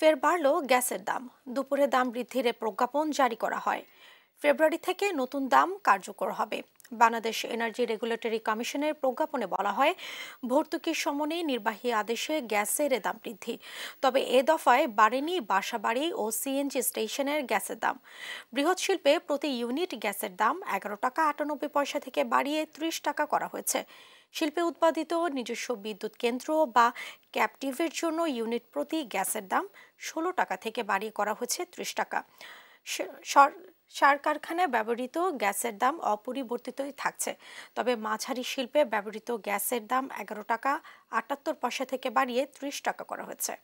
ফের বাড়ল গ্যাসের দাম দুপুরে দাম বৃদ্ধির প্রজ্ঞাপন জারি করা হয় ফেব্রুয়ারি থেকে নতুন দাম কার্যকর হবে বাংলাদেশ এনার্জি রেগুলেটরি কমিশনের প্রজ্ঞাপনে বলা হয় ভর্তুকির সমনে নির্বাহী আদেশে গ্যাসের দাম বৃদ্ধি তবে এ দফায় বাড়েনি বাসাবাড়ি ও সিএনজি স্টেশনের গ্যাসের দাম বৃহৎ শিল্পে প্রতি ইউনিট গ্যাসের দাম এগারো টাকা আটানব্বই পয়সা থেকে বাড়িয়ে ত্রিশ টাকা করা হয়েছে শিল্পে উৎপাদিত নিজস্ব বিদ্যুৎ কেন্দ্র বা ক্যাপটিভের জন্য ইউনিট প্রতি গ্যাসের দাম ষোলো টাকা থেকে বাড়িয়ে করা হয়েছে ত্রিশ টাকা সার কারখানায় ব্যবহৃত গ্যাসের দাম অপরিবর্তিতই থাকছে তবে মাঝারি শিল্পে ব্যবহৃত গ্যাসের দাম এগারো টাকা আটাত্তর পয়সা থেকে বাড়িয়ে ত্রিশ টাকা করা হয়েছে